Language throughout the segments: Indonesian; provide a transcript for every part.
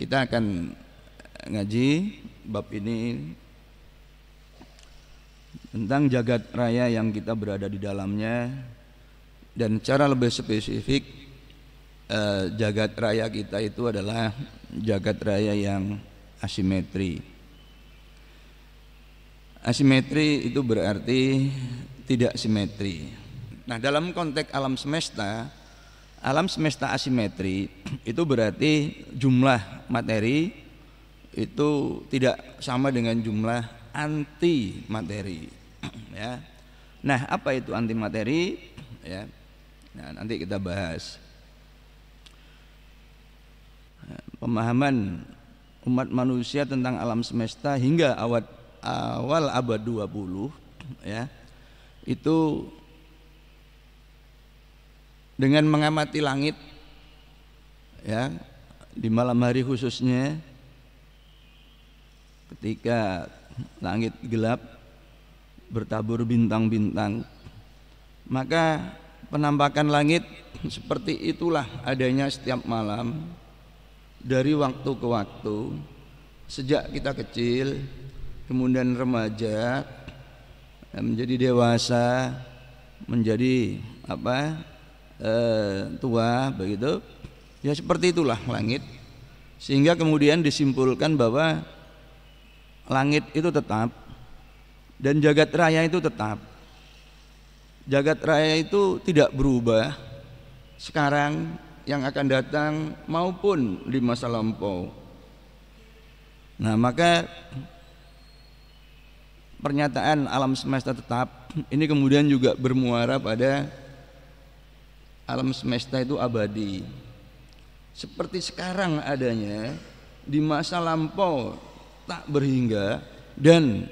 Kita akan ngaji bab ini tentang jagat raya yang kita berada di dalamnya dan cara lebih spesifik eh, jagat raya kita itu adalah jagat raya yang asimetri. Asimetri itu berarti tidak simetri. Nah, dalam konteks alam semesta alam semesta asimetri itu berarti jumlah materi itu tidak sama dengan jumlah anti materi ya nah apa itu anti materi ya nah, nanti kita bahas pemahaman umat manusia tentang alam semesta hingga awal awal abad 20 ya itu dengan mengamati langit ya di malam hari khususnya ketika langit gelap bertabur bintang-bintang maka penampakan langit seperti itulah adanya setiap malam dari waktu ke waktu sejak kita kecil kemudian remaja menjadi dewasa menjadi apa Eh, tua begitu ya seperti itulah langit sehingga kemudian disimpulkan bahwa langit itu tetap dan jagat raya itu tetap jagat raya itu tidak berubah sekarang yang akan datang maupun di masa lampau nah maka pernyataan alam semesta tetap ini kemudian juga bermuara pada alam semesta itu abadi seperti sekarang adanya di masa lampau tak berhingga dan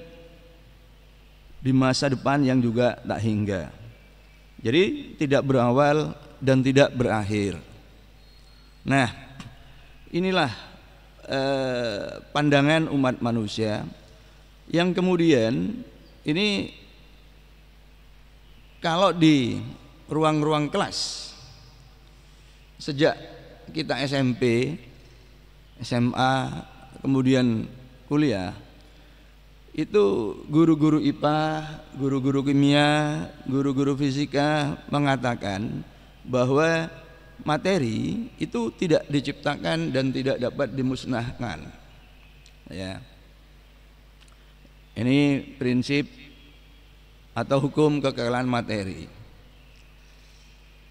di masa depan yang juga tak hingga jadi tidak berawal dan tidak berakhir nah inilah eh, pandangan umat manusia yang kemudian ini kalau di ruang-ruang kelas sejak kita SMP, SMA, kemudian kuliah itu guru-guru IPA, guru-guru kimia, guru-guru fisika mengatakan bahwa materi itu tidak diciptakan dan tidak dapat dimusnahkan. Ya. Ini prinsip atau hukum kekekalan materi.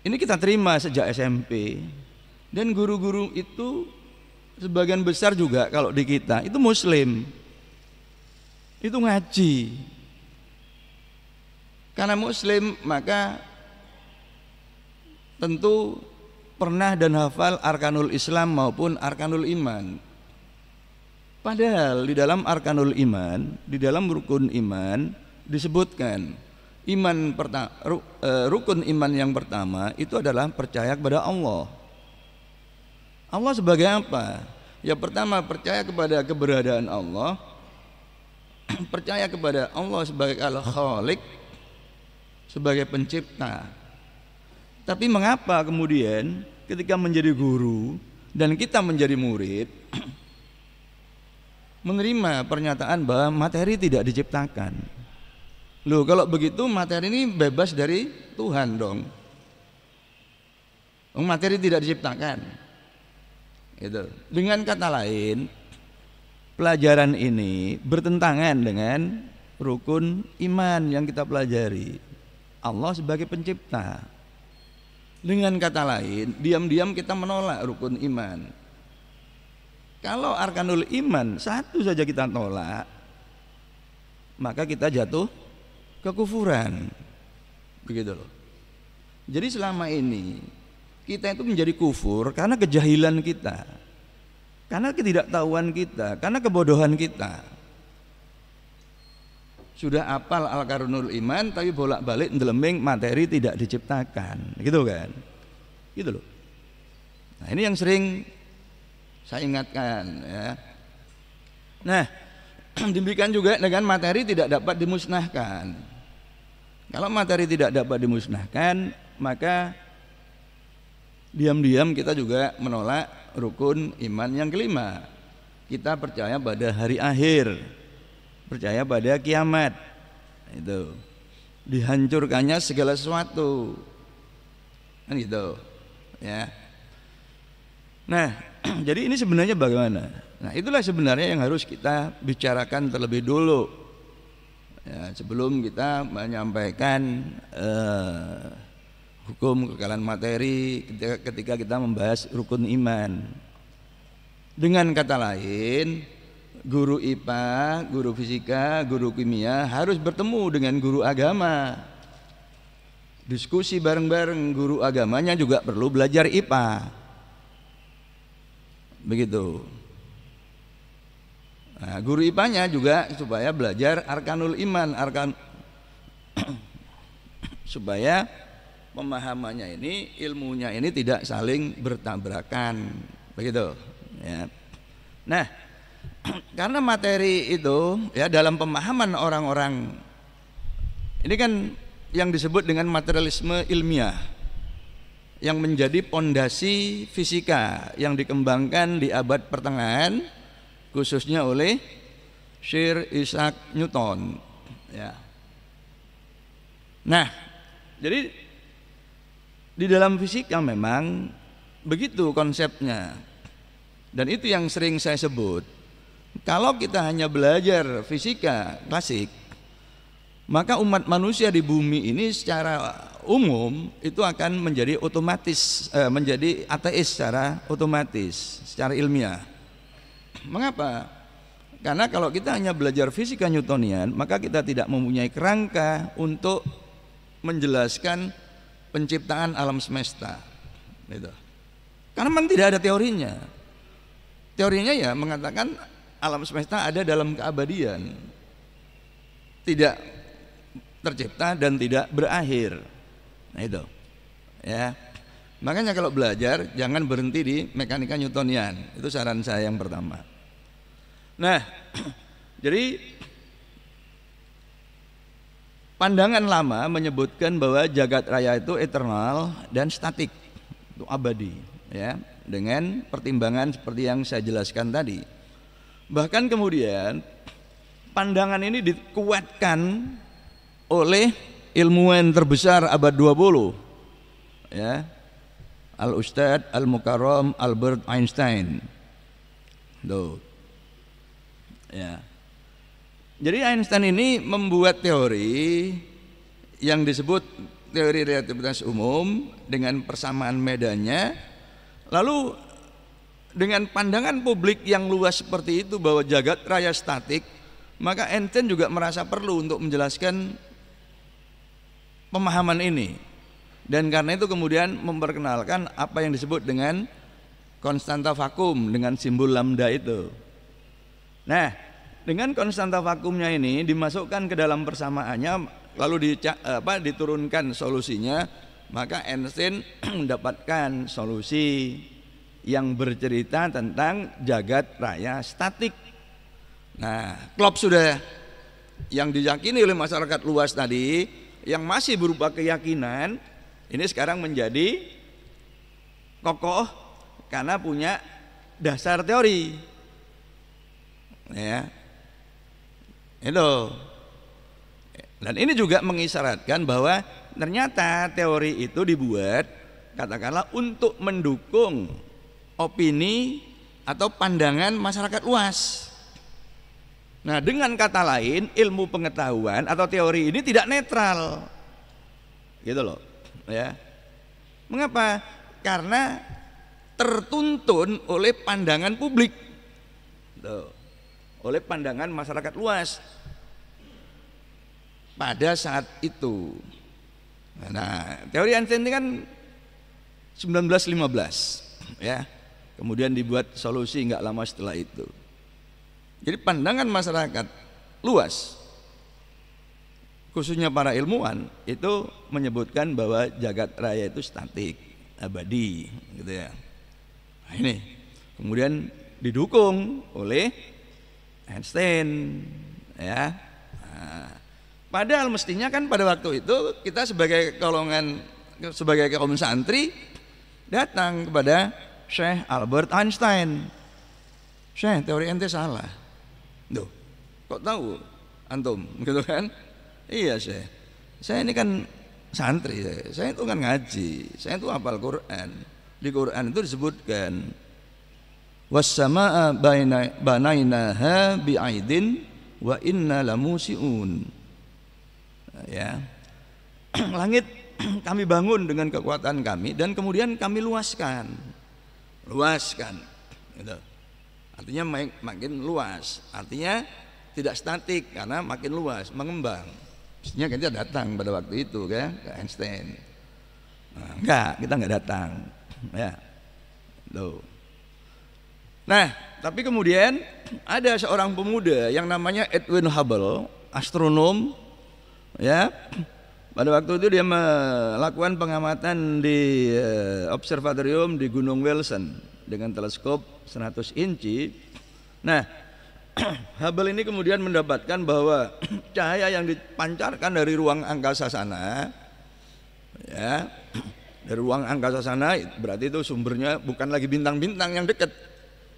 Ini kita terima sejak SMP. Dan guru-guru itu sebagian besar juga kalau di kita itu muslim. Itu ngaji. Karena muslim maka tentu pernah dan hafal arkanul Islam maupun arkanul iman. Padahal di dalam arkanul iman, di dalam rukun iman disebutkan iman pertama e, rukun iman yang pertama itu adalah percaya kepada Allah. Allah sebagai apa? Ya pertama percaya kepada keberadaan Allah. Percaya kepada Allah sebagai Al-Khaliq sebagai pencipta. Tapi mengapa kemudian ketika menjadi guru dan kita menjadi murid menerima pernyataan bahwa materi tidak diciptakan? Loh, kalau begitu materi ini bebas dari Tuhan dong. Oh, materi tidak diciptakan. Gitu. Dengan kata lain, pelajaran ini bertentangan dengan rukun iman yang kita pelajari. Allah sebagai pencipta. Dengan kata lain, diam-diam kita menolak rukun iman. Kalau arkanul iman satu saja kita tolak, maka kita jatuh kekufuran. Begitu loh. Jadi selama ini kita itu menjadi kufur karena kejahilan kita. Karena ketidaktahuan kita, karena kebodohan kita. Sudah apal al-karunul iman tapi bolak-balik ndeleming materi tidak diciptakan, gitu kan? Gitu loh. Nah, ini yang sering saya ingatkan ya. Nah, demikian juga dengan materi tidak dapat dimusnahkan. Kalau materi tidak dapat dimusnahkan, maka diam-diam kita juga menolak rukun iman yang kelima. Kita percaya pada hari akhir, percaya pada kiamat. Itu dihancurkannya segala sesuatu. Kan gitu. Ya. Nah, jadi ini sebenarnya bagaimana? Nah, itulah sebenarnya yang harus kita bicarakan terlebih dulu. Ya, sebelum kita menyampaikan eh, hukum kekalahan materi ketika kita membahas rukun iman. Dengan kata lain, guru IPA, guru fisika, guru kimia harus bertemu dengan guru agama. Diskusi bareng-bareng guru agamanya juga perlu belajar IPA Begitu. Nah, guru ipanya juga supaya belajar arkanul iman, arkan supaya pemahamannya ini, ilmunya ini tidak saling bertabrakan. Begitu, ya. Nah, karena materi itu ya dalam pemahaman orang-orang ini kan yang disebut dengan materialisme ilmiah yang menjadi pondasi fisika yang dikembangkan di abad pertengahan khususnya oleh Sir Isaac Newton ya. Nah, jadi di dalam fisika memang begitu konsepnya. Dan itu yang sering saya sebut. Kalau kita hanya belajar fisika klasik, maka umat manusia di bumi ini secara umum itu akan menjadi otomatis eh, menjadi ateis secara otomatis secara ilmiah mengapa karena kalau kita hanya belajar fisika newtonian maka kita tidak mempunyai kerangka untuk menjelaskan penciptaan alam semesta gitu. karena memang tidak ada teorinya teorinya ya mengatakan alam semesta ada dalam keabadian tidak tercipta dan tidak berakhir. Nah itu. Ya. Makanya kalau belajar jangan berhenti di mekanika Newtonian. Itu saran saya yang pertama. Nah, jadi pandangan lama menyebutkan bahwa jagat raya itu eternal dan statik, itu abadi, ya, dengan pertimbangan seperti yang saya jelaskan tadi. Bahkan kemudian pandangan ini dikuatkan oleh ilmuwan terbesar abad 20 ya Al Ustadz Al Mukarram Albert Einstein. Tuh. Ya. Jadi Einstein ini membuat teori yang disebut teori relativitas umum dengan persamaan medannya lalu dengan pandangan publik yang luas seperti itu bahwa jagat raya statik maka Einstein juga merasa perlu untuk menjelaskan pemahaman ini dan karena itu kemudian memperkenalkan apa yang disebut dengan konstanta vakum dengan simbol lambda itu. Nah, dengan konstanta vakumnya ini dimasukkan ke dalam persamaannya lalu di, apa, diturunkan solusinya, maka Einstein mendapatkan solusi yang bercerita tentang jagat raya statik. Nah, klop sudah yang diyakini oleh masyarakat luas tadi yang masih berupa keyakinan ini sekarang menjadi kokoh karena punya dasar teori. Ya. Itu. Dan ini juga mengisyaratkan bahwa ternyata teori itu dibuat katakanlah untuk mendukung opini atau pandangan masyarakat luas. Nah, dengan kata lain, ilmu pengetahuan atau teori ini tidak netral. Gitu loh, ya. Mengapa? Karena tertuntun oleh pandangan publik. Tuh. Oleh pandangan masyarakat luas. Pada saat itu. Nah, teori Einstein ini kan 1915 ya. Kemudian dibuat solusi nggak lama setelah itu. Jadi pandangan masyarakat luas khususnya para ilmuwan itu menyebutkan bahwa jagat raya itu statik, abadi, gitu ya. Nah, ini kemudian didukung oleh Einstein, ya. Nah, padahal mestinya kan pada waktu itu kita sebagai golongan sebagai kaum santri datang kepada Syekh Albert Einstein. Syekh, teori ente salah Duh, kok tahu antum gitu kan? Iya saya. Saya ini kan santri saya. Saya itu kan ngaji. Saya itu hafal Quran. Di Quran itu disebutkan wassama'a banainaha bi'aidin wa inna lamusiun ya langit kami bangun dengan kekuatan kami dan kemudian kami luaskan luaskan gitu. Artinya makin luas, artinya tidak statik karena makin luas, mengembang. Mestinya kita datang pada waktu itu ya, kan ke Einstein. Nah, enggak, kita enggak datang. Ya. Loh. Nah, tapi kemudian ada seorang pemuda yang namanya Edwin Hubble, astronom ya. Pada waktu itu dia melakukan pengamatan di eh, observatorium di Gunung Wilson dengan teleskop 100 inci. Nah, Hubble ini kemudian mendapatkan bahwa cahaya yang dipancarkan dari ruang angkasa sana ya, dari ruang angkasa sana berarti itu sumbernya bukan lagi bintang-bintang yang dekat,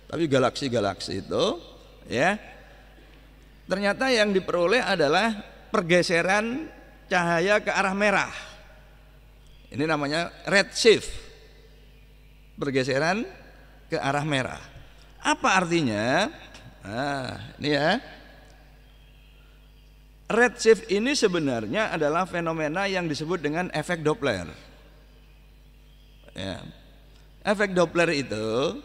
tapi galaksi-galaksi itu ya. Ternyata yang diperoleh adalah pergeseran cahaya ke arah merah. Ini namanya redshift. Pergeseran ke arah merah. Apa artinya? Nah, ini ya. red shift ini sebenarnya adalah fenomena yang disebut dengan efek Doppler. Ya. Efek Doppler itu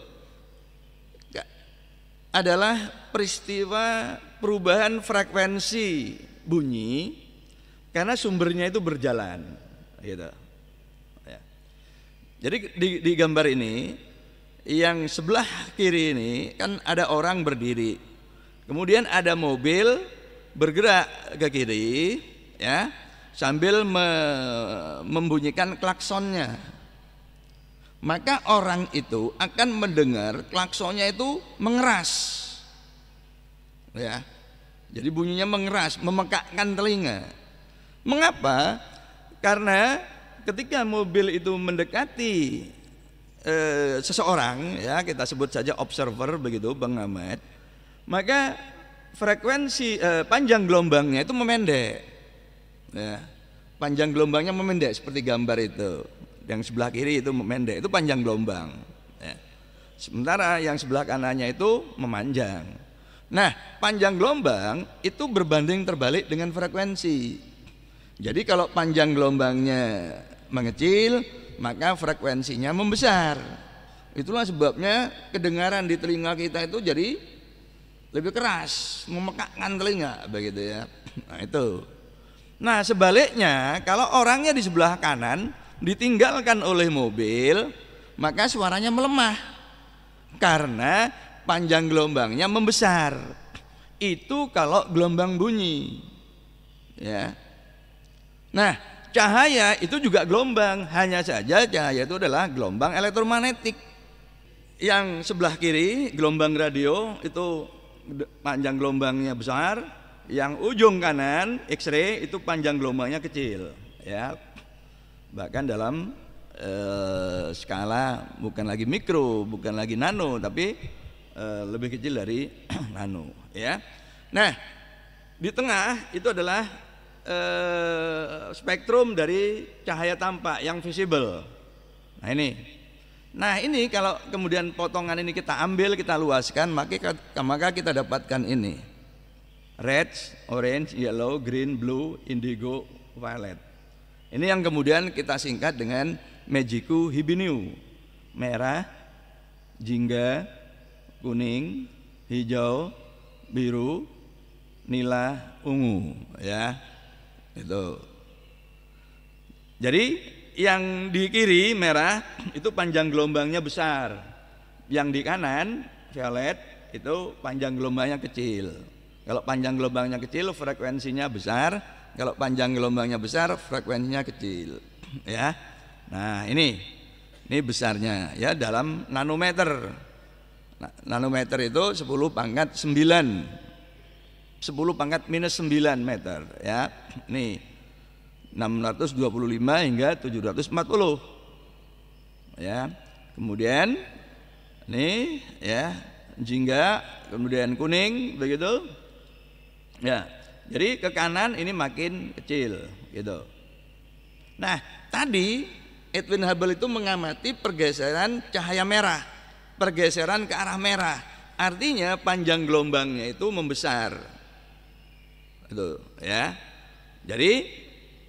adalah peristiwa perubahan frekuensi bunyi karena sumbernya itu berjalan gitu. Ya. Jadi di, di gambar ini yang sebelah kiri ini kan ada orang berdiri. Kemudian ada mobil bergerak ke kiri ya sambil me membunyikan klaksonnya. Maka orang itu akan mendengar klaksonnya itu mengeras. Ya. Jadi bunyinya mengeras, memekakkan telinga. Mengapa? Karena ketika mobil itu mendekati Eh, seseorang ya kita sebut saja observer begitu bang Ahmad maka frekuensi eh, panjang gelombangnya itu memendek ya panjang gelombangnya memendek seperti gambar itu yang sebelah kiri itu memendek itu panjang gelombang ya. sementara yang sebelah kanannya itu memanjang nah panjang gelombang itu berbanding terbalik dengan frekuensi jadi kalau panjang gelombangnya mengecil maka frekuensinya membesar. Itulah sebabnya kedengaran di telinga kita itu jadi lebih keras, memekakkan telinga begitu ya. Nah, itu. Nah, sebaliknya kalau orangnya di sebelah kanan ditinggalkan oleh mobil, maka suaranya melemah karena panjang gelombangnya membesar. Itu kalau gelombang bunyi. Ya. Nah, cahaya itu juga gelombang, hanya saja cahaya itu adalah gelombang elektromagnetik. Yang sebelah kiri gelombang radio itu panjang gelombangnya besar, yang ujung kanan X-ray itu panjang gelombangnya kecil, ya. Bahkan dalam eh, skala bukan lagi mikro, bukan lagi nano, tapi eh, lebih kecil dari nano, ya. Nah, di tengah itu adalah Eh, spektrum dari cahaya tampak yang visible. Nah ini. Nah ini kalau kemudian potongan ini kita ambil, kita luaskan, maka, maka kita dapatkan ini. Red, orange, yellow, green, blue, indigo, violet. Ini yang kemudian kita singkat dengan magiku Hibiniu. Merah, jingga, kuning, hijau, biru, nila, ungu, ya. Itu. Jadi yang di kiri merah itu panjang gelombangnya besar. Yang di kanan violet itu panjang gelombangnya kecil. Kalau panjang gelombangnya kecil frekuensinya besar, kalau panjang gelombangnya besar frekuensinya kecil. Ya. Nah, ini ini besarnya ya dalam nanometer. Nah, nanometer itu 10 pangkat 9 10 pangkat minus 9 meter ya. Nih 625 hingga 740. Ya. Kemudian nih ya jingga kemudian kuning begitu. Ya. Jadi ke kanan ini makin kecil gitu. Nah, tadi Edwin Hubble itu mengamati pergeseran cahaya merah, pergeseran ke arah merah. Artinya panjang gelombangnya itu membesar Gitu, ya. Jadi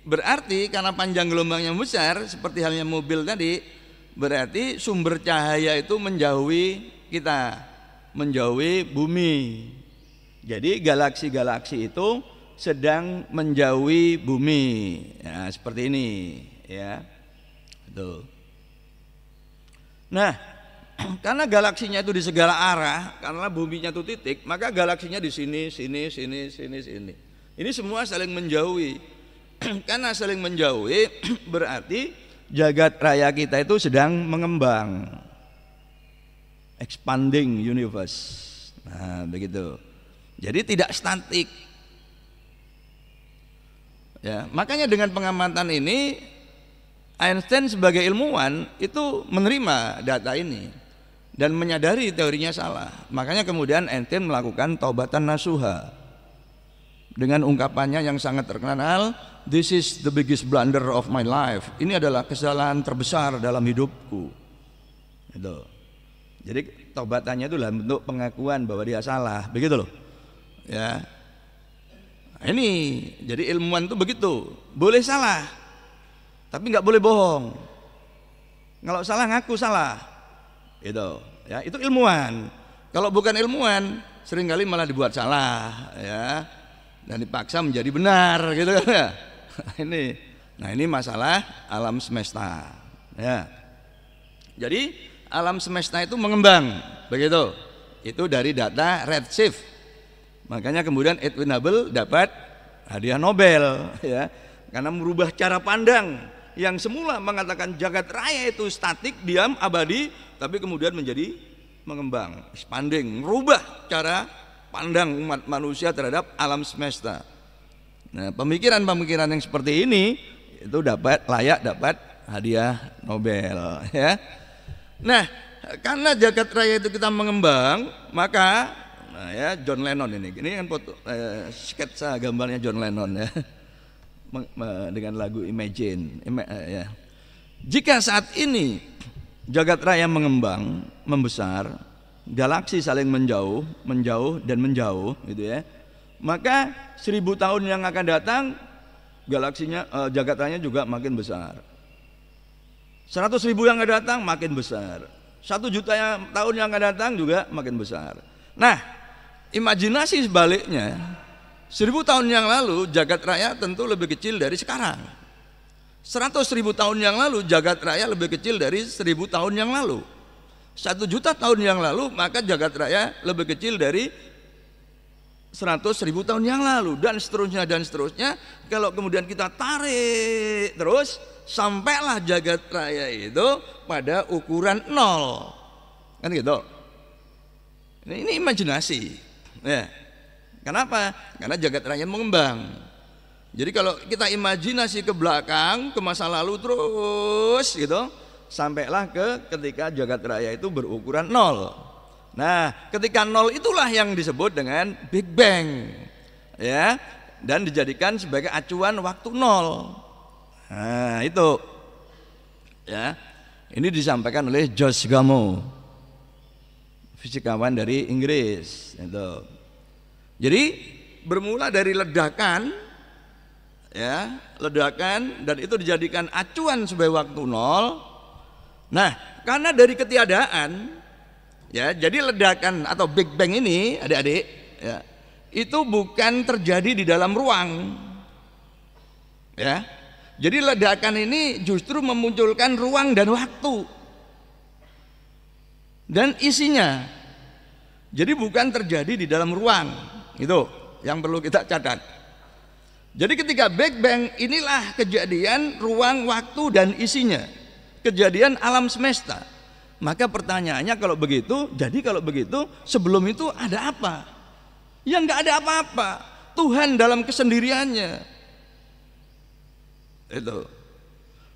berarti karena panjang gelombangnya besar seperti halnya mobil tadi, berarti sumber cahaya itu menjauhi kita, menjauhi bumi. Jadi galaksi-galaksi itu sedang menjauhi bumi. Ya, seperti ini, ya. Itu. Nah, karena galaksinya itu di segala arah, karena buminya itu titik, maka galaksinya di sini, sini, sini, sini, sini. Ini semua saling menjauhi. Karena saling menjauhi berarti jagat raya kita itu sedang mengembang. Expanding universe. Nah, begitu. Jadi tidak statik. Ya, makanya dengan pengamatan ini Einstein sebagai ilmuwan itu menerima data ini dan menyadari teorinya salah. Makanya kemudian Einstein melakukan taubatan nasuha dengan ungkapannya yang sangat terkenal this is the biggest blunder of my life ini adalah kesalahan terbesar dalam hidupku itu jadi tobatannya itu dalam bentuk pengakuan bahwa dia salah begitu loh ya ini jadi ilmuwan itu begitu boleh salah tapi nggak boleh bohong kalau salah ngaku salah itu ya itu ilmuwan kalau bukan ilmuwan seringkali malah dibuat salah ya dan dipaksa menjadi benar gitu kan ya. ini nah ini masalah alam semesta ya jadi alam semesta itu mengembang begitu itu dari data redshift makanya kemudian Edwin Hubble dapat hadiah Nobel ya karena merubah cara pandang yang semula mengatakan jagat raya itu statik diam abadi tapi kemudian menjadi mengembang expanding merubah cara pandang umat manusia terhadap alam semesta. Nah, pemikiran-pemikiran yang seperti ini itu dapat layak dapat hadiah Nobel ya. Nah, karena jagat raya itu kita mengembang, maka nah ya John Lennon ini. Ini kan foto eh, sketsa gambarnya John Lennon ya. Dengan lagu Imagine, Ima, eh, ya. Jika saat ini jagat raya mengembang, membesar, galaksi saling menjauh, menjauh dan menjauh gitu ya. Maka seribu tahun yang akan datang galaksinya eh, jagatannya juga makin besar. Seratus ribu yang akan datang makin besar. Satu juta yang, tahun yang akan datang juga makin besar. Nah, imajinasi sebaliknya, seribu tahun yang lalu jagat raya tentu lebih kecil dari sekarang. Seratus ribu tahun yang lalu jagat raya lebih kecil dari seribu tahun yang lalu. Satu juta tahun yang lalu maka jagat raya lebih kecil dari 100 ribu tahun yang lalu dan seterusnya dan seterusnya kalau kemudian kita tarik terus sampailah jagat raya itu pada ukuran nol kan gitu ini, ini imajinasi ya kenapa karena jagat raya mengembang jadi kalau kita imajinasi ke belakang ke masa lalu terus gitu sampailah ke ketika jagat raya itu berukuran nol. Nah, ketika nol itulah yang disebut dengan Big Bang, ya, dan dijadikan sebagai acuan waktu nol. Nah, itu, ya, ini disampaikan oleh Josh Gamow, fisikawan dari Inggris. Itu. Jadi bermula dari ledakan ya ledakan dan itu dijadikan acuan sebagai waktu nol Nah, karena dari ketiadaan ya, jadi ledakan atau Big Bang ini Adik-adik ya, itu bukan terjadi di dalam ruang. Ya. Jadi ledakan ini justru memunculkan ruang dan waktu. Dan isinya. Jadi bukan terjadi di dalam ruang. Itu yang perlu kita catat. Jadi ketika Big Bang inilah kejadian ruang, waktu dan isinya kejadian alam semesta. Maka pertanyaannya kalau begitu, jadi kalau begitu sebelum itu ada apa? Ya nggak ada apa-apa. Tuhan dalam kesendiriannya. Itu.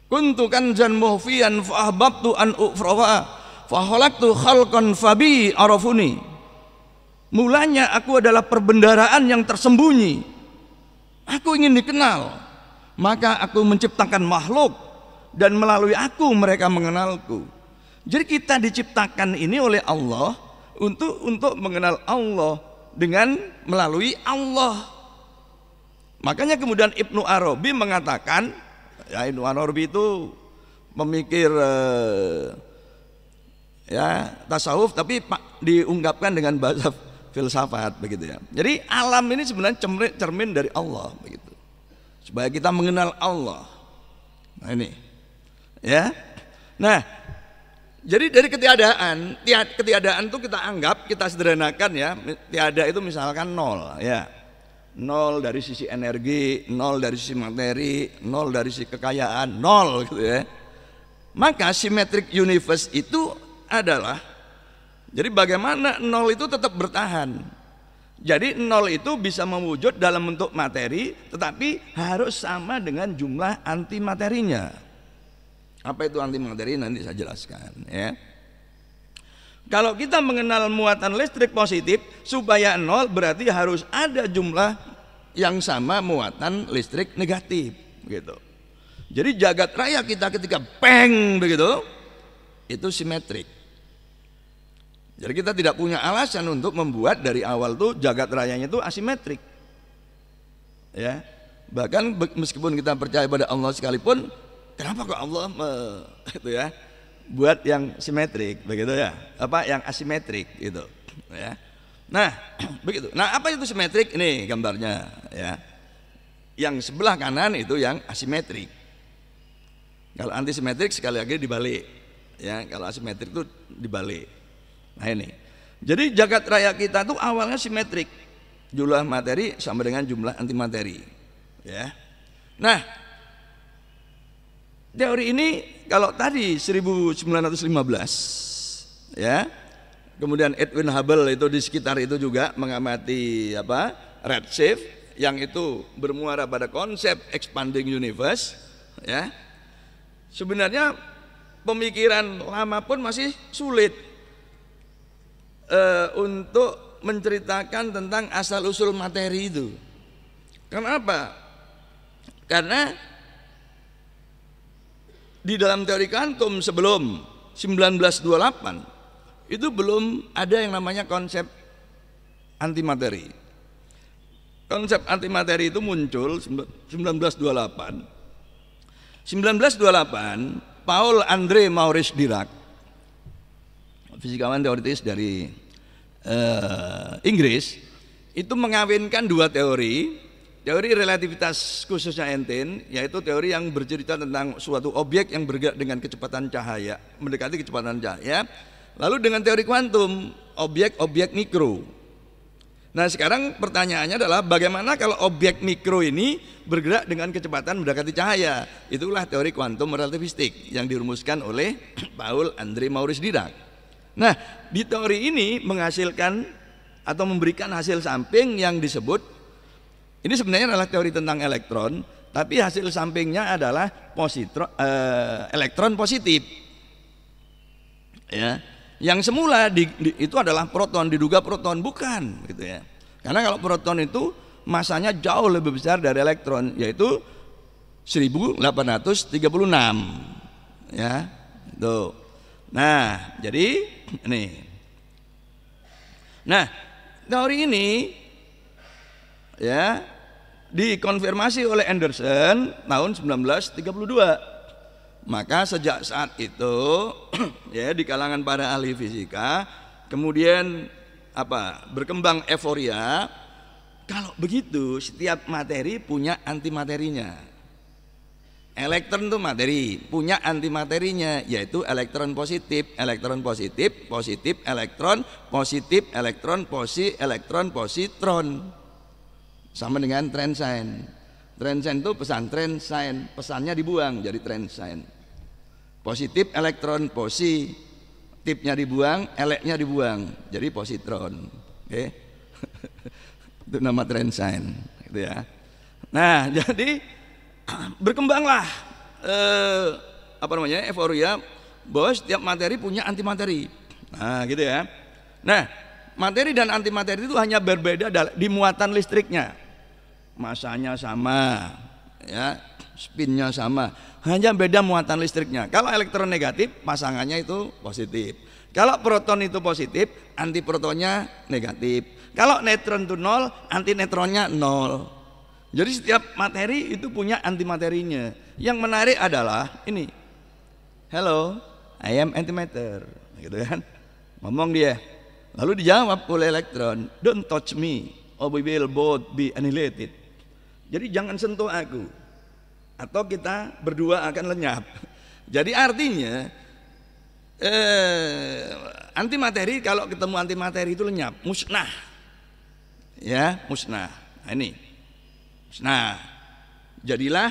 Kuntu jan kan muhfiyan fa'ahbabtu an u'frawa faholaktu hal fabi arafuni. Mulanya aku adalah perbendaraan yang tersembunyi. Aku ingin dikenal. Maka aku menciptakan makhluk dan melalui aku mereka mengenalku. Jadi kita diciptakan ini oleh Allah untuk untuk mengenal Allah dengan melalui Allah. Makanya kemudian Ibnu Arabi mengatakan, ya Ibnu Arabi itu memikir eh, ya tasawuf tapi diungkapkan dengan bahasa filsafat begitu ya. Jadi alam ini sebenarnya cermin, cermin dari Allah begitu. Supaya kita mengenal Allah. Nah ini. Ya. Nah, jadi dari ketiadaan, ketiadaan itu kita anggap, kita sederhanakan ya, tiada itu misalkan nol ya. Nol dari sisi energi, nol dari sisi materi, nol dari sisi kekayaan, nol gitu ya. Maka symmetric universe itu adalah jadi bagaimana nol itu tetap bertahan. Jadi nol itu bisa mewujud dalam bentuk materi tetapi harus sama dengan jumlah antimaterinya. Apa itu anti materi? nanti saya jelaskan ya. Kalau kita mengenal muatan listrik positif supaya nol berarti harus ada jumlah yang sama muatan listrik negatif gitu. Jadi jagat raya kita ketika peng begitu itu simetrik. Jadi kita tidak punya alasan untuk membuat dari awal tuh jagat rayanya itu asimetrik. Ya. Bahkan meskipun kita percaya pada Allah sekalipun Kenapa kok Allah me, itu ya buat yang simetrik begitu ya? Apa yang asimetrik itu ya? Nah begitu. Nah apa itu simetrik? Ini gambarnya ya. Yang sebelah kanan itu yang asimetrik. Kalau antisimetrik sekali lagi dibalik ya. Kalau asimetrik itu dibalik. Nah ini. Jadi jagat raya kita tuh awalnya simetrik jumlah materi sama dengan jumlah antimateri ya. Nah Teori ini kalau tadi 1915 ya. Kemudian Edwin Hubble itu di sekitar itu juga mengamati apa? redshift yang itu bermuara pada konsep expanding universe ya. Sebenarnya pemikiran lama pun masih sulit uh, untuk menceritakan tentang asal usul materi itu. Kenapa? Karena di dalam teori kantum sebelum 1928 itu belum ada yang namanya konsep antimateri. Konsep antimateri itu muncul 1928. 1928 Paul Andre Maurice Dirac fisikawan teoritis dari uh, Inggris itu mengawinkan dua teori Teori relativitas khususnya entin, yaitu teori yang bercerita tentang suatu objek yang bergerak dengan kecepatan cahaya, mendekati kecepatan cahaya. Lalu dengan teori kuantum, objek-objek mikro. Nah, sekarang pertanyaannya adalah bagaimana kalau objek mikro ini bergerak dengan kecepatan mendekati cahaya? Itulah teori kuantum relativistik yang dirumuskan oleh Paul Andre Maurice Dirac. Nah, di teori ini menghasilkan atau memberikan hasil samping yang disebut ini sebenarnya adalah teori tentang elektron, tapi hasil sampingnya adalah positro, eh, elektron positif. Ya, yang semula di, di, itu adalah proton, diduga proton bukan, gitu ya. Karena kalau proton itu masanya jauh lebih besar dari elektron, yaitu 1836. Ya, tuh. Gitu. Nah, jadi nih. Nah, teori ini ya dikonfirmasi oleh Anderson tahun 1932. Maka sejak saat itu ya di kalangan para ahli fisika kemudian apa berkembang euforia kalau begitu setiap materi punya antimaterinya. Elektron itu materi, punya antimaterinya yaitu elektron positif, elektron positif, positif elektron, positif elektron, posi elektron, positron sama dengan trend sign trend sign itu pesan trend sign pesannya dibuang jadi trend sign positif elektron posi tipnya dibuang eleknya dibuang jadi positron oke okay? itu nama trend sign gitu ya nah jadi berkembanglah eh, apa namanya euforia bahwa setiap materi punya anti materi, nah gitu ya nah Materi dan antimateri itu hanya berbeda di muatan listriknya. Masanya sama, ya, spinnya sama, hanya beda muatan listriknya. Kalau elektron negatif, pasangannya itu positif. Kalau proton itu positif, anti negatif. Kalau neutron itu nol, anti nol. Jadi setiap materi itu punya antimaterinya. Yang menarik adalah ini. Hello, I am antimatter, gitu kan? Ngomong dia, Lalu dijawab oleh elektron, don't touch me or we will both be annihilated. Jadi jangan sentuh aku atau kita berdua akan lenyap. Jadi artinya eh, antimateri kalau ketemu antimateri itu lenyap, musnah. Ya, musnah. Nah, ini. Musnah. Jadilah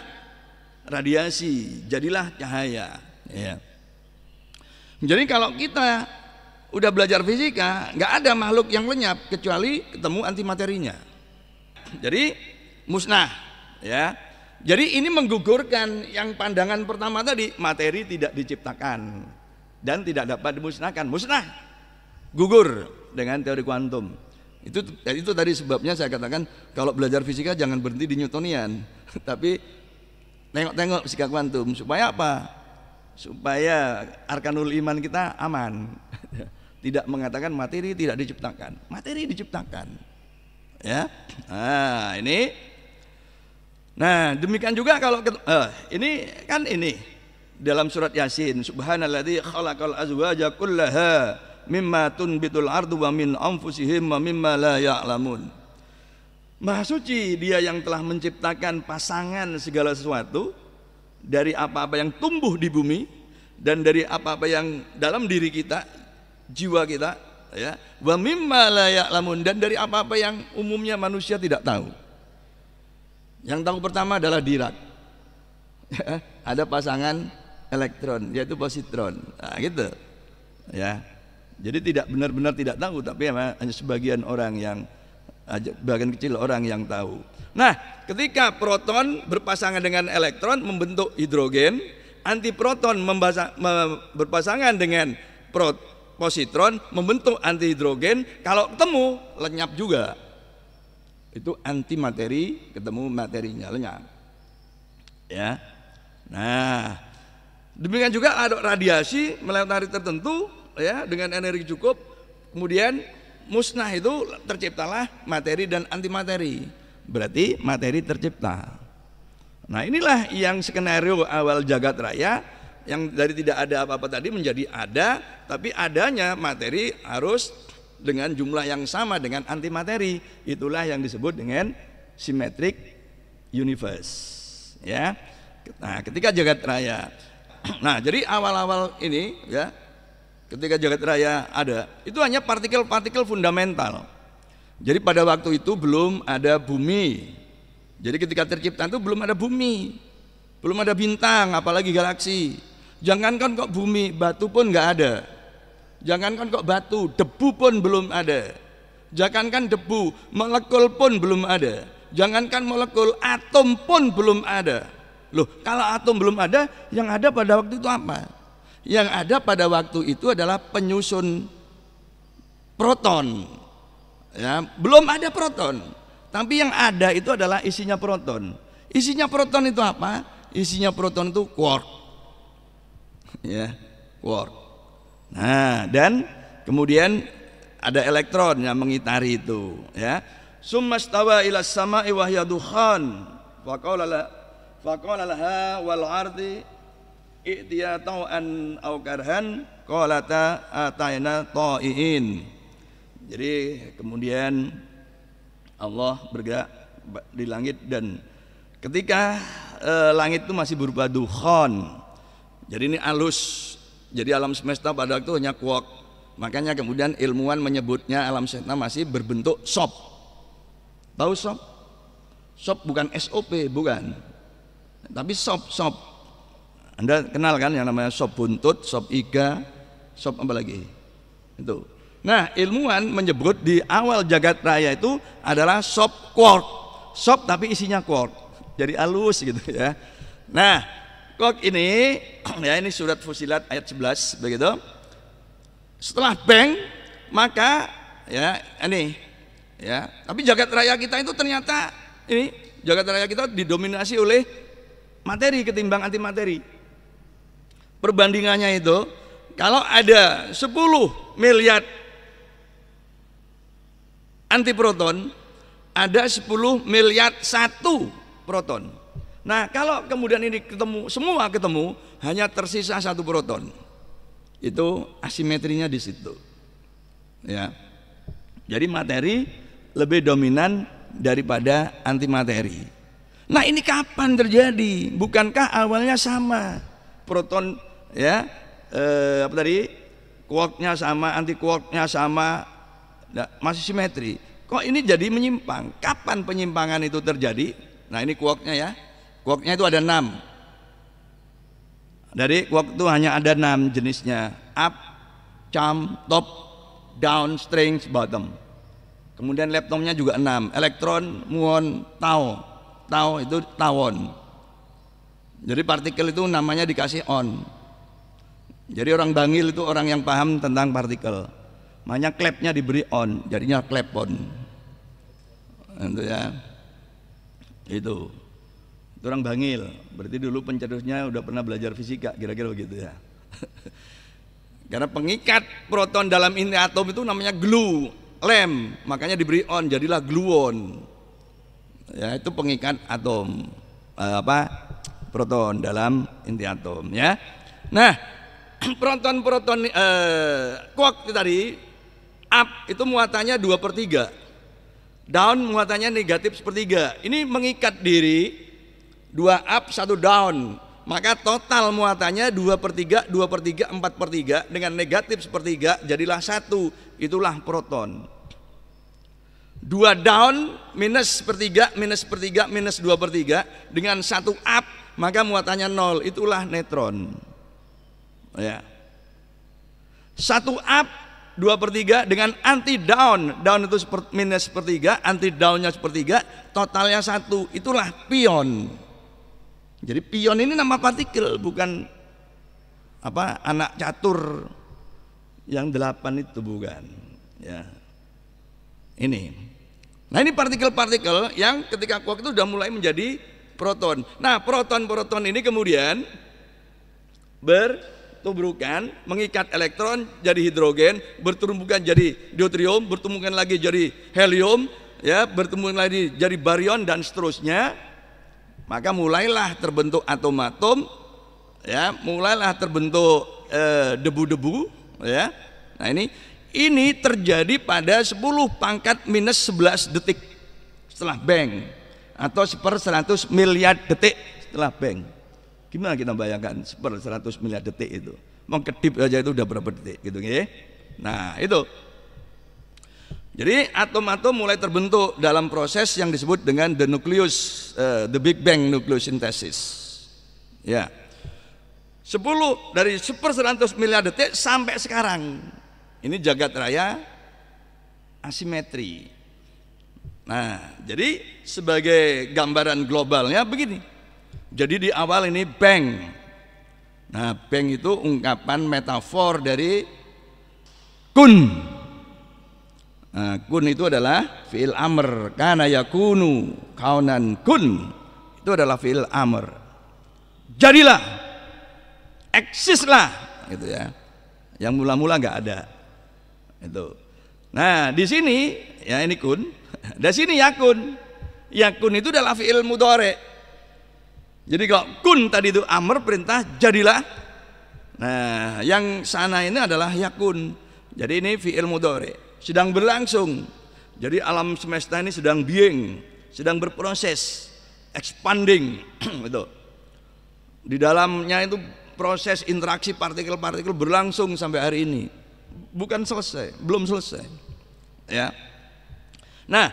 radiasi, jadilah cahaya. Ya. Jadi kalau kita udah belajar fisika, nggak ada makhluk yang lenyap kecuali ketemu antimaterinya. Jadi musnah, ya. Jadi ini menggugurkan yang pandangan pertama tadi, materi tidak diciptakan dan tidak dapat dimusnahkan. Musnah, gugur dengan teori kuantum. Itu itu tadi sebabnya saya katakan kalau belajar fisika jangan berhenti di Newtonian, tapi tengok-tengok fisika kuantum supaya apa? Supaya arkanul iman kita aman. Tidak mengatakan materi tidak diciptakan. Materi diciptakan. Ya. Nah, ini Nah, demikian juga kalau eh, ini kan ini dalam surat Yasin, subhanalladzi khalaqal azwaja kullaha mimma tunbitul ardu wa min anfusihim wa mimma la ya'lamun. Maha suci dia yang telah menciptakan pasangan segala sesuatu dari apa-apa yang tumbuh di bumi dan dari apa-apa yang dalam diri kita jiwa kita ya wa mimma la ya'lamun dan dari apa-apa yang umumnya manusia tidak tahu yang tahu pertama adalah dirat ya, ada pasangan elektron yaitu positron nah, gitu ya jadi tidak benar-benar tidak tahu tapi hanya sebagian orang yang bagian kecil orang yang tahu nah ketika proton berpasangan dengan elektron membentuk hidrogen antiproton berpasangan dengan pro positron membentuk antihidrogen kalau ketemu lenyap juga itu anti materi ketemu materinya lenyap ya nah demikian juga ada radiasi melewati hari tertentu ya dengan energi cukup kemudian musnah itu terciptalah materi dan antimateri berarti materi tercipta nah inilah yang skenario awal jagat raya yang dari tidak ada apa-apa tadi menjadi ada, tapi adanya materi harus dengan jumlah yang sama dengan antimateri. Itulah yang disebut dengan symmetric universe. Ya. Nah, ketika jagat raya. Nah, jadi awal-awal ini ya, ketika jagat raya ada, itu hanya partikel-partikel fundamental. Jadi pada waktu itu belum ada bumi. Jadi ketika tercipta itu belum ada bumi, belum ada bintang, apalagi galaksi. Jangankan kok bumi, batu pun nggak ada. Jangankan kok batu, debu pun belum ada. Jangankan debu, molekul pun belum ada. Jangankan molekul, atom pun belum ada. Loh, kalau atom belum ada, yang ada pada waktu itu apa? Yang ada pada waktu itu adalah penyusun proton. Ya, belum ada proton. Tapi yang ada itu adalah isinya proton. Isinya proton itu apa? Isinya proton itu quark ya work nah dan kemudian ada elektron yang mengitari itu ya summastawa ila sama'i wa hiya dukhan faqala la faqala laha wal ardi an au karhan qalata ataina jadi kemudian Allah bergerak di langit dan ketika eh, langit itu masih berupa dukhon jadi ini alus. Jadi alam semesta pada waktu hanya kuok. Makanya kemudian ilmuwan menyebutnya alam semesta masih berbentuk sop. Tahu sop? Sop bukan SOP, bukan. Tapi sop, sop. Anda kenal kan yang namanya sop buntut, sop iga, sop apa lagi? Itu. Nah, ilmuwan menyebut di awal jagat raya itu adalah sop quark. Sop tapi isinya quark. Jadi alus gitu ya. Nah, kok ini ya ini surat Fusilat ayat 11 begitu. Setelah bank maka ya ini ya tapi jagat raya kita itu ternyata ini jagat raya kita didominasi oleh materi ketimbang anti materi. Perbandingannya itu kalau ada 10 miliar anti proton ada 10 miliar satu proton Nah kalau kemudian ini ketemu semua ketemu hanya tersisa satu proton. Itu asimetrinya di situ. Ya. Jadi materi lebih dominan daripada antimateri. Nah ini kapan terjadi? Bukankah awalnya sama proton ya eh, apa tadi quarknya sama anti quarknya sama nah, masih simetri. Kok ini jadi menyimpang? Kapan penyimpangan itu terjadi? Nah ini quarknya ya Kuoknya itu ada enam. Dari kuok itu hanya ada enam jenisnya. Up, cam, top, down, strings, bottom. Kemudian leptomnya juga enam. Elektron, muon, tau. Tau itu tawon. Jadi partikel itu namanya dikasih on. Jadi orang bangil itu orang yang paham tentang partikel. Makanya klepnya diberi on, jadinya klepon. Itu ya. Itu orang bangil berarti dulu pencetusnya udah pernah belajar fisika kira-kira begitu ya karena pengikat proton dalam inti atom itu namanya glue lem makanya diberi on jadilah gluon ya itu pengikat atom eh, apa proton dalam inti atom ya nah proton-proton kuat eh, -proton, itu tadi up itu muatannya dua per 3 down muatannya negatif sepertiga ini mengikat diri dua up satu down maka total muatannya 2 per 3, 2 per 3, 4 per 3 dengan negatif sepertiga jadilah satu itulah proton 2 down minus sepertiga minus sepertiga minus 2 per 3 dengan satu up maka muatannya nol itulah netron ya satu up 2 per 3 dengan anti down down itu minus sepertiga anti downnya sepertiga totalnya satu itulah pion jadi pion ini nama partikel bukan apa anak catur yang delapan itu bukan. Ya. Ini. Nah ini partikel-partikel yang ketika kuat itu sudah mulai menjadi proton. Nah proton-proton ini kemudian bertubrukan, mengikat elektron jadi hidrogen, bertumbukan jadi deuterium, bertumbukan lagi jadi helium, ya bertumbukan lagi jadi baryon dan seterusnya maka mulailah terbentuk atom-atom, ya, mulailah terbentuk eh, debu-debu, ya. Nah ini ini terjadi pada 10 pangkat minus 11 detik setelah bang atau seper 100 miliar detik setelah bang. Gimana kita bayangkan seper 100 miliar detik itu? Mengkedip kedip aja itu udah berapa detik gitu ya. Nah, itu jadi atom-atom mulai terbentuk dalam proses yang disebut dengan the nucleus, uh, the Big Bang nucleosynthesis. Ya, 10 dari super 100 miliar detik sampai sekarang. Ini jagat raya asimetri. Nah, jadi sebagai gambaran globalnya begini. Jadi di awal ini bang. Nah, bang itu ungkapan metafor dari kun Nah, kun itu adalah fi'il amr kana yakunu kaunan kun itu adalah fi'il amr jadilah eksislah gitu ya yang mula-mula nggak ada itu nah di sini ya ini kun di sini yakun yakun itu adalah fi'il mudore jadi kalau kun tadi itu amr perintah jadilah nah yang sana ini adalah yakun jadi ini fi'il mudore sedang berlangsung. Jadi alam semesta ini sedang being, sedang berproses, expanding gitu. Di dalamnya itu proses interaksi partikel-partikel berlangsung sampai hari ini. Bukan selesai, belum selesai. Ya. Nah,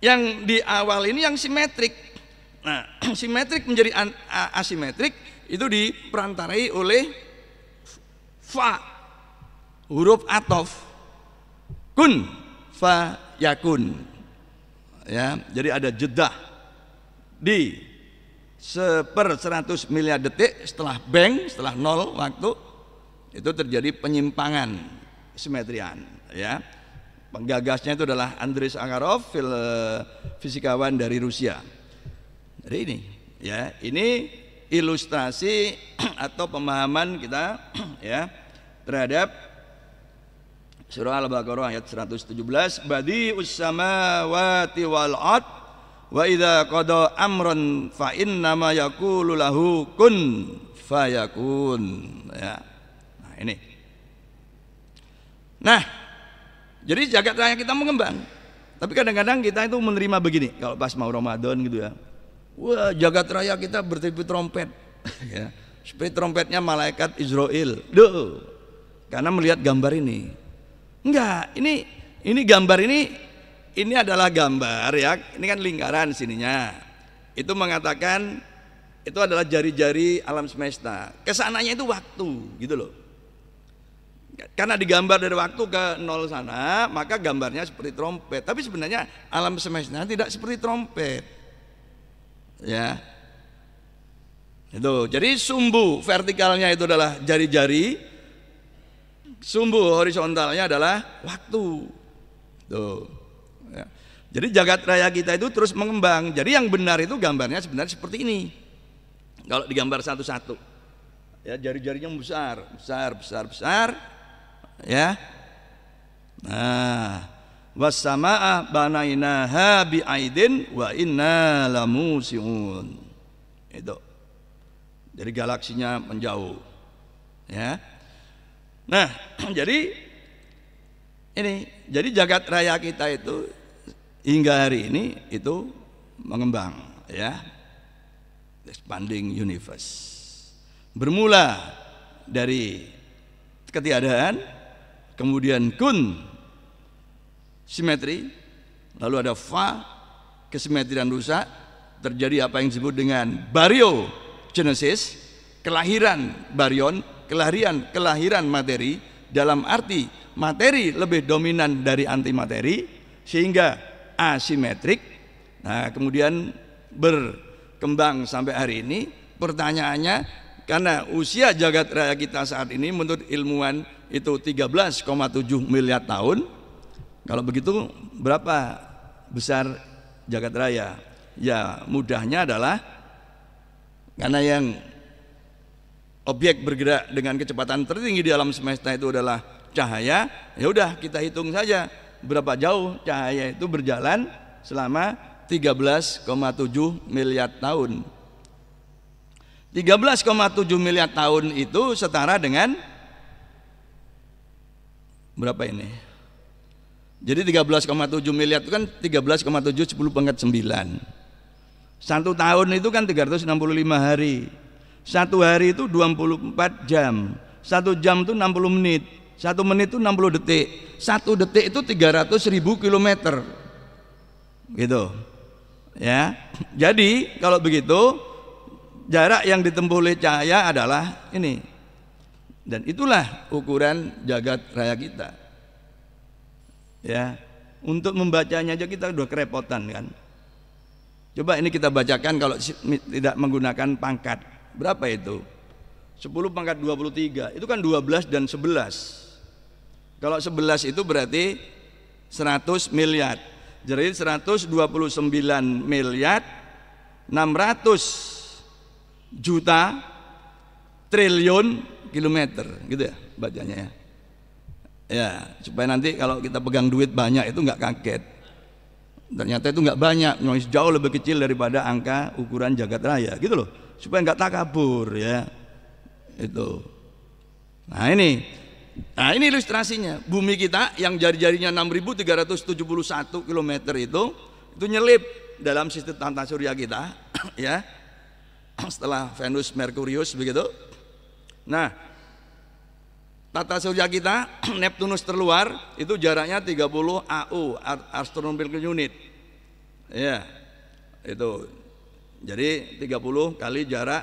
yang di awal ini yang simetrik. Nah, simetrik menjadi asimetrik itu diperantarai oleh fa huruf atof kun fa yakun. Ya, jadi ada jeda di seper 100 miliar detik setelah bang, setelah nol waktu itu terjadi penyimpangan simetrian ya. Penggagasnya itu adalah Angarov fil fisikawan dari Rusia. Jadi ini ya, ini ilustrasi atau pemahaman kita ya terhadap Surah Al-Baqarah ayat 117 Badi'us samawati wal ad wa idha qada amran fa innama yaqulu lahu kun fayakun ya. Nah ini. Nah, jadi jagat raya kita mengembang. Tapi kadang-kadang kita itu menerima begini kalau pas mau Ramadan gitu ya. Wah, jagat raya kita bertipu trompet ya. Seperti trompetnya malaikat Israel. Duh. Karena melihat gambar ini. Enggak, ini ini gambar ini ini adalah gambar ya. Ini kan lingkaran sininya. Itu mengatakan itu adalah jari-jari alam semesta. Kesananya itu waktu, gitu loh. Karena digambar dari waktu ke nol sana, maka gambarnya seperti trompet. Tapi sebenarnya alam semesta tidak seperti trompet. Ya. Itu. Jadi sumbu vertikalnya itu adalah jari-jari, Sumbu horizontalnya adalah waktu. Tuh. Ya. Jadi jagat raya kita itu terus mengembang. Jadi yang benar itu gambarnya sebenarnya seperti ini. Kalau digambar satu-satu. Ya, jari-jarinya besar, besar, besar, besar. Ya. Nah, banaina banainaha biaidin wa inna lamusiun. Itu. Jadi galaksinya menjauh. Ya. Nah, jadi ini jadi jagat raya kita itu hingga hari ini itu mengembang ya expanding universe bermula dari ketiadaan kemudian kun simetri lalu ada fa kesimetrian rusak terjadi apa yang disebut dengan genesis, kelahiran baryon kelahiran kelahiran materi dalam arti materi lebih dominan dari antimateri sehingga asimetrik nah kemudian berkembang sampai hari ini pertanyaannya karena usia jagat raya kita saat ini menurut ilmuwan itu 13,7 miliar tahun kalau begitu berapa besar jagat raya ya mudahnya adalah karena yang objek bergerak dengan kecepatan tertinggi di alam semesta itu adalah cahaya, ya udah kita hitung saja berapa jauh cahaya itu berjalan selama 13,7 miliar tahun. 13,7 miliar tahun itu setara dengan berapa ini? Jadi 13,7 miliar itu kan 13,7 10 pangkat 9. Satu tahun itu kan 365 hari. Satu hari itu 24 jam. Satu jam itu 60 menit. Satu menit itu 60 detik. Satu detik itu 300 ribu kilometer. Gitu. Ya. Jadi kalau begitu jarak yang ditempuh oleh cahaya adalah ini. Dan itulah ukuran jagat raya kita. Ya. Untuk membacanya aja kita udah kerepotan kan. Coba ini kita bacakan kalau tidak menggunakan pangkat. Berapa itu? 10 pangkat 23 itu kan 12 dan 11 kalau 11 itu berarti 100 miliar jadi 129 miliar 600 juta triliun kilometer gitu ya bacanya ya ya supaya nanti kalau kita pegang duit banyak itu nggak kaget ternyata itu nggak banyak jauh lebih kecil daripada angka ukuran jagat raya gitu loh supaya nggak takabur ya itu nah ini nah ini ilustrasinya bumi kita yang jari-jarinya 6371 km itu itu nyelip dalam sistem tata surya kita ya setelah Venus Merkurius begitu nah tata surya kita Neptunus terluar itu jaraknya 30 AU astronomical unit ya itu jadi 30 kali jarak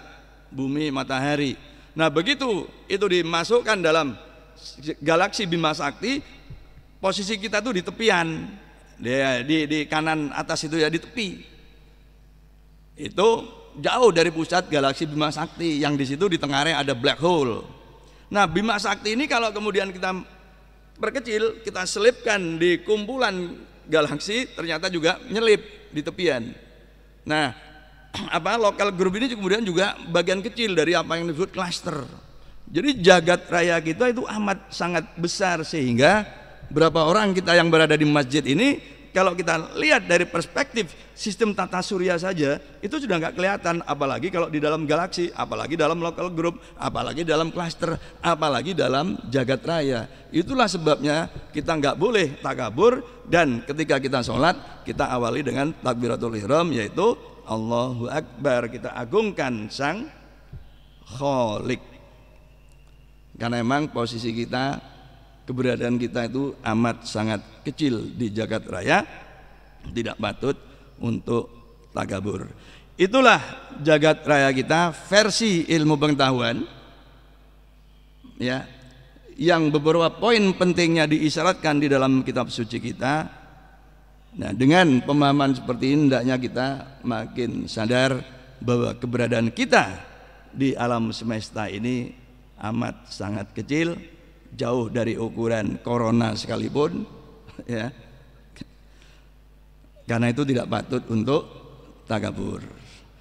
bumi matahari. Nah, begitu itu dimasukkan dalam galaksi Bima Sakti, posisi kita tuh di tepian. Di, di, di kanan atas itu ya di tepi. Itu jauh dari pusat galaksi Bima Sakti yang di situ di tengahnya ada black hole. Nah, Bima Sakti ini kalau kemudian kita perkecil, kita selipkan di kumpulan galaksi ternyata juga nyelip di tepian. Nah, apa lokal grup ini kemudian juga bagian kecil dari apa yang disebut klaster. Jadi jagat raya kita itu amat sangat besar sehingga berapa orang kita yang berada di masjid ini kalau kita lihat dari perspektif sistem tata surya saja itu sudah nggak kelihatan apalagi kalau di dalam galaksi apalagi dalam lokal grup apalagi dalam klaster apalagi dalam jagat raya itulah sebabnya kita nggak boleh takabur dan ketika kita sholat kita awali dengan takbiratul ihram yaitu Allahu Akbar kita agungkan sang kholik karena emang posisi kita keberadaan kita itu amat sangat kecil di jagat raya tidak patut untuk takabur itulah jagat raya kita versi ilmu pengetahuan ya yang beberapa poin pentingnya diisyaratkan di dalam kitab suci kita Nah, dengan pemahaman seperti ini hendaknya kita makin sadar bahwa keberadaan kita di alam semesta ini amat sangat kecil, jauh dari ukuran corona sekalipun, ya. Karena itu tidak patut untuk takabur.